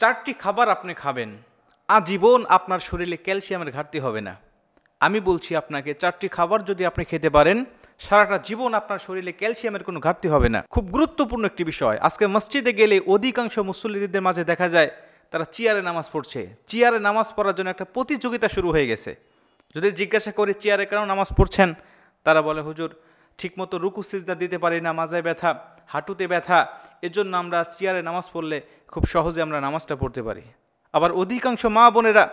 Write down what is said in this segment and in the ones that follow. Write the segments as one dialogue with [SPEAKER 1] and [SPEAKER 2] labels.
[SPEAKER 1] চারটি খাবার আপনি খাবেন আজীবন আপনার শরীরে ক্যালসিয়ামের ঘাটতি হবে না আমি বলছি আপনাকে চারটি খাবার যদি আপনি খেতে পারেন সারাটা জীবন আপনার শরীরে ক্যালসিয়ামের কোনো ঘাটতি হবে না খুব গুরুত্বপূর্ণ একটি বিষয় আজকে মসজিদে গেলে অধিকাংশ মুসল্লিদের মাঝে দেখা যায় তারা চেয়ারে নামাজ পড়ছে চেয়ারে নামাজ পড়ার জন্য একটা প্রতিযোগিতা শুরু হয়ে গেছে যদি জিজ্ঞাসা করে চেয়ারে কেন নামাজ পড়ছেন তারা বলে হুজুর ঠিকমতো রুকু সিজদা দিতে পারি না মাজায় ব্যথা হাঁটুতে ব্যথা এজন্য আমরা চেয়ারে নামাজ পড়লে খুব সহজে আমরা নামাজটা পড়তে পারি আবার অধিকাংশ মা বোনেরা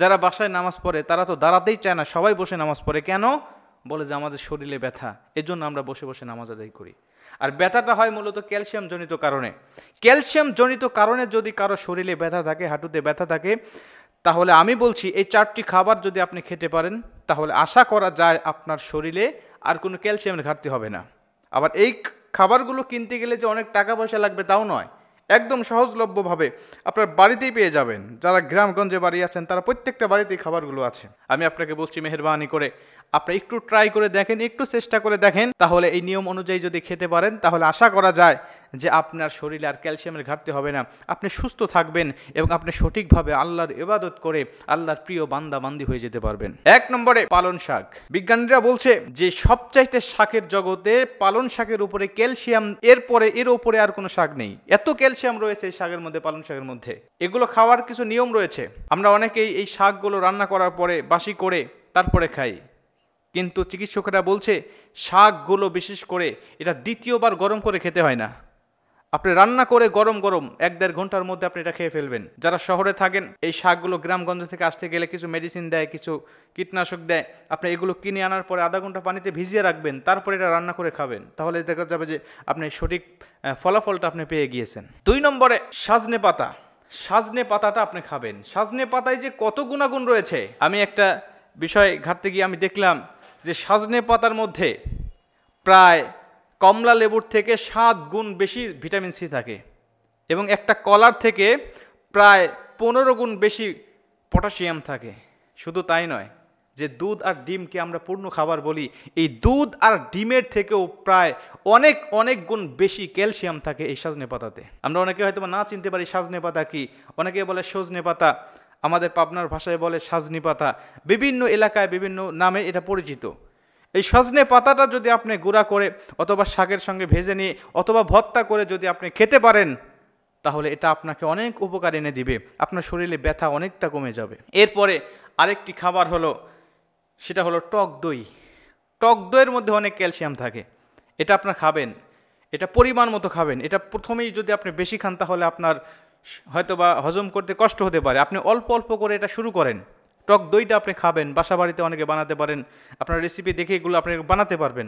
[SPEAKER 1] যারা বাসায় নামাজ পড়ে তারা তো দাঁড়াতেই চায় না সবাই বসে নামাজ পড়ে কেন বলে যে আমাদের শরীরে ব্যথা এজন্য আমরা বসে বসে নামাজ আদায় করি আর ব্যথাটা হয় মূলত ক্যালসিয়াম জনিত কারণে ক্যালসিয়াম জনিত কারণে যদি কারো শরীরে ব্যথা থাকে হাঁটুতে ব্যথা থাকে তাহলে আমি বলছি এই চারটি খাবার যদি আপনি খেতে পারেন তাহলে আশা করা যায় আপনার শরীরে আর কোনো ক্যালসিয়ামের ঘাটতি হবে না আবার এই খাবারগুলো কিনতে গেলে যে অনেক টাকা পয়সা লাগবে তাও নয় একদম সহজলভ্যভাবে আপনার বাড়িতেই পেয়ে যাবেন যারা গ্রামগঞ্জে বাড়ি আছেন তারা প্রত্যেকটা বাড়িতেই খাবারগুলো আছে আমি আপনাকে বলছি মেহরবানি করে আপনারা একটু ট্রাই করে দেখেন একটু চেষ্টা করে দেখেন তাহলে এই নিয়ম অনুযায়ী যদি খেতে পারেন তাহলে আশা করা যায় যে আপনার শরীরে আর ক্যালসিয়ামের ঘাটতি হবে না আপনি সুস্থ থাকবেন এবং আপনি সঠিকভাবে আল্লাহর ইবাদত করে আল্লাহর প্রিয় বান্দা বান্দি হয়ে যেতে পারবেন এক নম্বরে পালন শাক বিজ্ঞানীরা বলছে যে সবচাইতে শাকের জগতে পালন শাকের উপরে ক্যালসিয়াম এরপরে এর উপরে আর কোনো শাক নেই এত ক্যালসিয়াম রয়েছে এই শাকের মধ্যে পালন শাকের মধ্যে এগুলো খাওয়ার কিছু নিয়ম রয়েছে আমরা অনেকেই এই শাকগুলো রান্না করার পরে বাসি করে তারপরে খাই কিন্তু চিকিৎসকরা বলছে শাকগুলো বিশেষ করে এটা দ্বিতীয়বার গরম করে খেতে হয় না আপনি রান্না করে গরম গরম এক দেড় ঘন্টার মধ্যে আপনি এটা খেয়ে ফেলবেন যারা শহরে থাকেন এই শাকগুলো গ্রামগঞ্জ থেকে আসতে গেলে কিছু মেডিসিন দেয় কিছু কীটনাশক দেয় আপনি এগুলো কিনে আনার পরে আধা ঘন্টা পানিতে ভিজিয়ে রাখবেন তারপরে এটা রান্না করে খাবেন তাহলে দেখা যাবে যে আপনি সঠিক ফলাফলটা আপনি পেয়ে গিয়েছেন দুই নম্বরে সাজনে পাতা সাজনে পাতাটা আপনি খাবেন সাজনে পাতায় যে কত গুণাগুণ রয়েছে আমি একটা বিষয় ঘাটতে গিয়ে আমি দেখলাম যে সাজনে পাতার মধ্যে প্রায় কমলা লেবুর থেকে সাত গুণ বেশি ভিটামিন সি থাকে এবং একটা কলার থেকে প্রায় পনেরো গুণ বেশি পটাশিয়াম থাকে শুধু তাই নয় যে দুধ আর ডিমকে আমরা পূর্ণ খাবার বলি এই দুধ আর ডিমের থেকেও প্রায় অনেক অনেক গুণ বেশি ক্যালসিয়াম থাকে এই সাজনে পাতাতে আমরা অনেকে হয়তো না চিনতে পারি সাজনে পাতা কি অনেকে বলে সজনে পাতা আমাদের পাবনার ভাষায় বলে সাজনি পাতা বিভিন্ন এলাকায় বিভিন্ন নামে এটা পরিচিত এই সজনে পাতাটা যদি আপনি গুঁড়া করে অথবা শাকের সঙ্গে ভেজে নিয়ে অথবা ভত্তা করে যদি আপনি খেতে পারেন তাহলে এটা আপনাকে অনেক উপকার এনে দিবে আপনার শরীরে ব্যথা অনেকটা কমে যাবে এরপরে আরেকটি খাবার হলো সেটা হলো টক দই টক দইয়ের মধ্যে অনেক ক্যালসিয়াম থাকে এটা আপনার খাবেন এটা পরিমাণ মতো খাবেন এটা প্রথমেই যদি আপনি বেশি খান তাহলে আপনার হয়তো বা হজম করতে কষ্ট হতে পারে আপনি অল্প অল্প করে এটা শুরু করেন টক দইটা আপনি খাবেন বাসা বাড়িতে অনেকে বানাতে পারেন আপনার রেসিপি দেখে এগুলো আপনি বানাতে পারবেন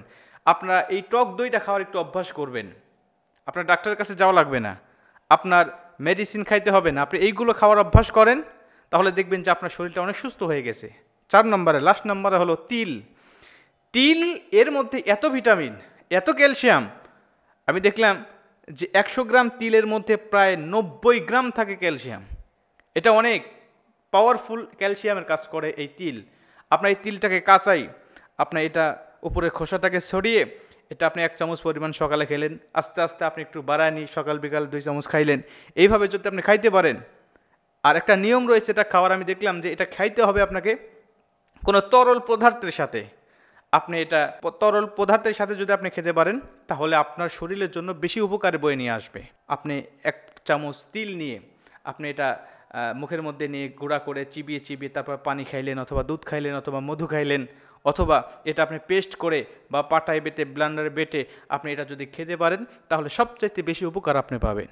[SPEAKER 1] আপনারা এই টক দইটা খাওয়ার একটু অভ্যাস করবেন আপনার ডাক্তারের কাছে যাওয়া লাগবে না আপনার মেডিসিন খাইতে হবে না আপনি এইগুলো খাওয়ার অভ্যাস করেন তাহলে দেখবেন যে আপনার শরীরটা অনেক সুস্থ হয়ে গেছে চার নম্বরে লাস্ট নম্বরে হলো তিল তিল এর মধ্যে এত ভিটামিন এত ক্যালসিয়াম আমি দেখলাম যে একশো গ্রাম তিলের মধ্যে প্রায় নব্বই গ্রাম থাকে ক্যালসিয়াম এটা অনেক পাওয়ারফুল ক্যালসিয়ামের কাজ করে এই তিল আপনার এই তিলটাকে কাঁচাই আপনার এটা উপরে খোসাটাকে সরিয়ে এটা আপনি এক চামচ পরিমাণ সকালে খেলেন আস্তে আস্তে আপনি একটু বাড়ানি সকাল বিকাল দুই চামচ খাইলেন এইভাবে যদি আপনি খাইতে পারেন আর একটা নিয়ম রয়েছে এটা খাওয়ার আমি দেখলাম যে এটা খাইতে হবে আপনাকে কোনো তরল পদার্থের সাথে আপনি এটা তরল পদার্থের সাথে যদি আপনি খেতে পারেন তাহলে আপনার শরীরের জন্য বেশি উপকারে বয়ে নিয়ে আসবে আপনি এক চামচ তিল নিয়ে আপনি এটা মুখের মধ্যে নিয়ে গুঁড়া করে চিবিয়ে চিবিয়ে তারপর পানি খাইলেন অথবা দুধ খাইলেন অথবা মধু খাইলেন অথবা এটা আপনি পেস্ট করে বা পাটায় বেটে ব্লান্ডারে বেটে আপনি এটা যদি খেতে পারেন তাহলে সবচাইতে বেশি উপকার আপনি পাবেন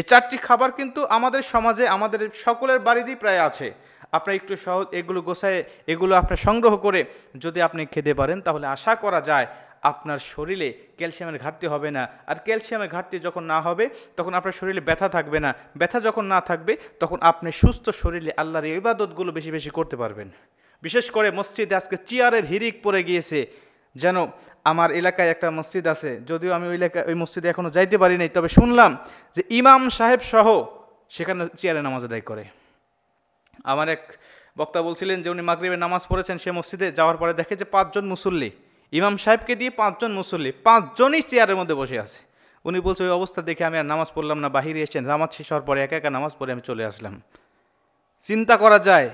[SPEAKER 1] এই চারটি খাবার কিন্তু আমাদের সমাজে আমাদের সকলের বাড়িতেই প্রায় আছে আপনার একটু সহজ এগুলো গোছায় এগুলো আপনার সংগ্রহ করে যদি আপনি খেতে পারেন তাহলে আশা করা যায় আপনার শরীরে ক্যালসিয়ামের ঘাটতি হবে না আর ক্যালসিয়ামের ঘাটতি যখন না হবে তখন আপনার শরীরে ব্যথা থাকবে না ব্যথা যখন না থাকবে তখন আপনি সুস্থ শরীরে আল্লাহর ইবাদতগুলো বেশি বেশি করতে পারবেন বিশেষ করে মসজিদে আজকে চেয়ারের হিরিক পড়ে গিয়েছে যেন আমার এলাকায় একটা মসজিদ আছে যদিও আমি ওই এলাকায় ওই মসজিদে এখনও যাইতে পারি নাই তবে শুনলাম যে ইমাম সাহেব সহ সেখানে চেয়ারে নামাজ আদায় করে আমার এক বক্তা বলছিলেন যে উনি মাগরীবের নামাজ পড়েছেন সে মসজিদে যাওয়ার পরে দেখে যে পাঁচজন মুসল্লি ইমাম সাহেবকে দিয়ে পাঁচজন মুসল্লি পাঁচজনই চেয়ারের মধ্যে বসে আছে উনি বলছে ওই অবস্থা দেখে আমি আর নামাজ পড়লাম না বাহিরে এসেছেন নামাজ শেষ হওয়ার পরে একা একা নামাজ পড়ে আমি চলে আসলাম চিন্তা করা যায়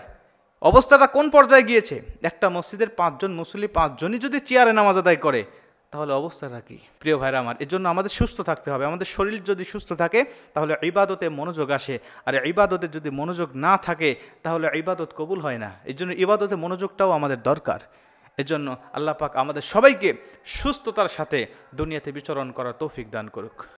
[SPEAKER 1] অবস্থাটা কোন পর্যায়ে গিয়েছে একটা মসজিদের পাঁচজন মুসল্লি পাঁচজনই যদি চেয়ারে নামাজ আদায় করে তাহলে অবস্থাটা কি প্রিয় ভাইরা আমার এর জন্য আমাদের সুস্থ থাকতে হবে আমাদের শরীর যদি সুস্থ থাকে তাহলে ইবাদতে মনোযোগ আসে আর ইবাদতে যদি মনোযোগ না থাকে তাহলে ইবাদত কবুল হয় না এর জন্য ইবাদতে মনোযোগটাও আমাদের দরকার এজন্য আল্লাহ পাক আমাদের সবাইকে সুস্থতার সাথে দুনিয়াতে বিচরণ করার তৌফিক দান করুক